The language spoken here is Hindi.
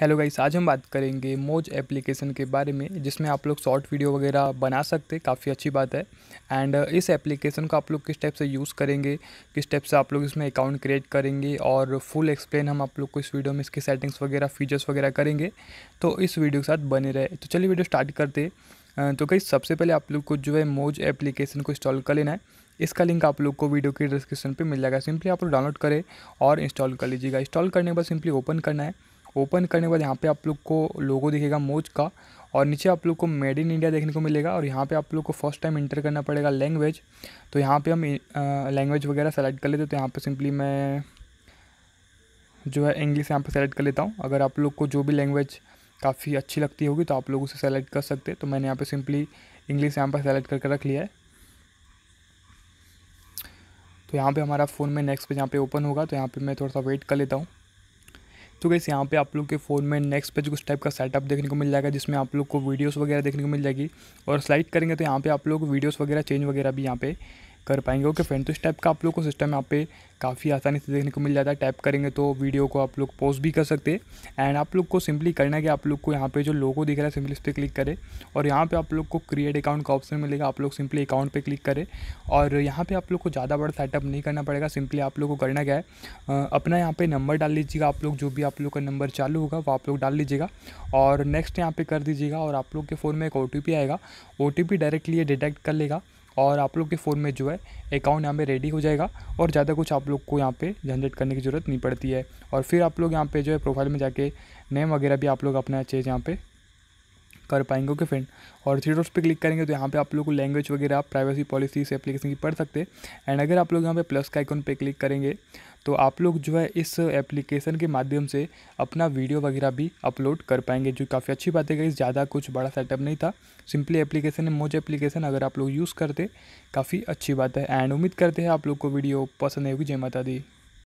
हेलो गाइस आज हम बात करेंगे मोज एप्लीकेशन के बारे में जिसमें आप लोग शॉर्ट वीडियो वगैरह बना सकते हैं काफ़ी अच्छी बात है एंड इस एप्लीकेशन को आप लोग किस टाइप से यूज़ करेंगे किस टाइप से आप लोग इसमें अकाउंट क्रिएट करेंगे और फुल एक्सप्लेन हम आप लोग को इस वीडियो में इसकी सेटिंग्स वगैरह फीचर्स वगैरह करेंगे तो इस वीडियो के साथ बने रहे तो चलिए वीडियो स्टार्ट करते तो गई सबसे पहले आप लोग को जो है मोज एप्लीकेशन को इंस्टॉल कर लेना है इसका लिंक आप लोग को वीडियो के डिस्क्रिप्शन पर मिल जाएगा सिंपली आप लोग डाउनलोड करें और इंस्टॉल कर लीजिएगा इंस्टॉल करने के बाद सिंपली ओपन करना है ओपन करने के बाद यहाँ पे आप लोग को लोगो दिखेगा मोज का और नीचे आप लोग को मेड इन इंडिया देखने को मिलेगा और यहाँ पे आप लोग को फर्स्ट टाइम इंटर करना पड़ेगा लैंग्वेज तो यहाँ पे हम लैंग्वेज वगैरह सेलेक्ट कर लेते तो यहाँ पे सिंपली मैं जो है इंग्लिश यहाँ पे सेलेक्ट कर लेता हूँ अगर आप लोग को जो भी लैंग्वेज काफ़ी अच्छी लगती होगी तो आप लोग उसे सेलेक्ट कर सकते तो मैंने यहाँ पर सिंपली इंग्लिश यहाँ पर सेलेक्ट करके रख लिया है तो यहाँ पर हमारा फ़ोन में नेक्स्ट पेज यहाँ पर ओपन होगा तो यहाँ पर मैं थोड़ा सा वेट कर लेता हूँ तो कैसे यहाँ पे आप लोग के फ़ोन में नेक्स्ट पेज उस टाइप का सेटअप देखने को मिल जाएगा जिसमें आप लोग को वीडियोस वगैरह देखने को मिल जाएगी और स्लाइड करेंगे तो यहाँ पे आप लोग वीडियोस वगैरह चेंज वगैरह भी यहाँ पे कर पाएंगे ओके फ्रेंड तो इस टाइप का आप लोग को सिस्टम यहाँ पे काफ़ी आसानी से देखने को मिल जाता है टैप करेंगे तो वीडियो को आप लोग पोस्ट भी कर सकते हैं एंड आप लोग को सिंपली करना है कि आप लोग को यहाँ पे जो लोगो दिख रहा है सिंपली इस पर क्लिक करें और यहाँ पे आप लोग को क्रिएट अकाउंट का ऑप्शन मिलेगा आप लोग सिंपली अकाउंट पे क्लिक करें और यहाँ पे आप लोग को ज़्यादा बड़ा सेटअप नहीं करना पड़ेगा सिंपली आप लोग को करना क्या है अपना यहाँ पर नंबर डाल लीजिएगा आप लोग जो भी आप लोग का नंबर चालू होगा वो आप लोग डाल लीजिएगा और नेक्स्ट यहाँ पर कर दीजिएगा और आप लोग के फ़ोन में एक ओ आएगा ओ डायरेक्टली ये डिटेक्ट कर लेगा और आप लोग के फ़ोन में जो है अकाउंट यहाँ पे रेडी हो जाएगा और ज़्यादा कुछ आप लोग को यहाँ पे जनरेट करने की ज़रूरत नहीं पड़ती है और फिर आप लोग यहाँ पे जो है प्रोफाइल में जाके नेम वगैरह भी आप लोग अपना चेंज यहाँ पे कर पाएंगे ओके फ्रेंड और थ्री डॉट्स पे क्लिक करेंगे तो यहाँ पे आप लोग को लैंग्वेज वगैरह प्राइवेसी पॉलिसी से एप्लीकेशन की पढ़ सकते हैं एंड अगर आप लोग यहाँ पे प्लस का आइकन पे क्लिक करेंगे तो आप लोग जो है इस एप्लीकेशन के माध्यम से अपना वीडियो वगैरह भी अपलोड कर पाएंगे जो काफ़ी अच्छी बात है कि ज़्यादा कुछ बड़ा सेटअप नहीं था सिंपली एप्लीकेशन है मोज एप्लीकेशन अगर आप लोग यूज़ करते काफ़ी अच्छी बात है एंड उम्मीद करते हैं आप लोग को वीडियो पसंद आएगी जय माता दी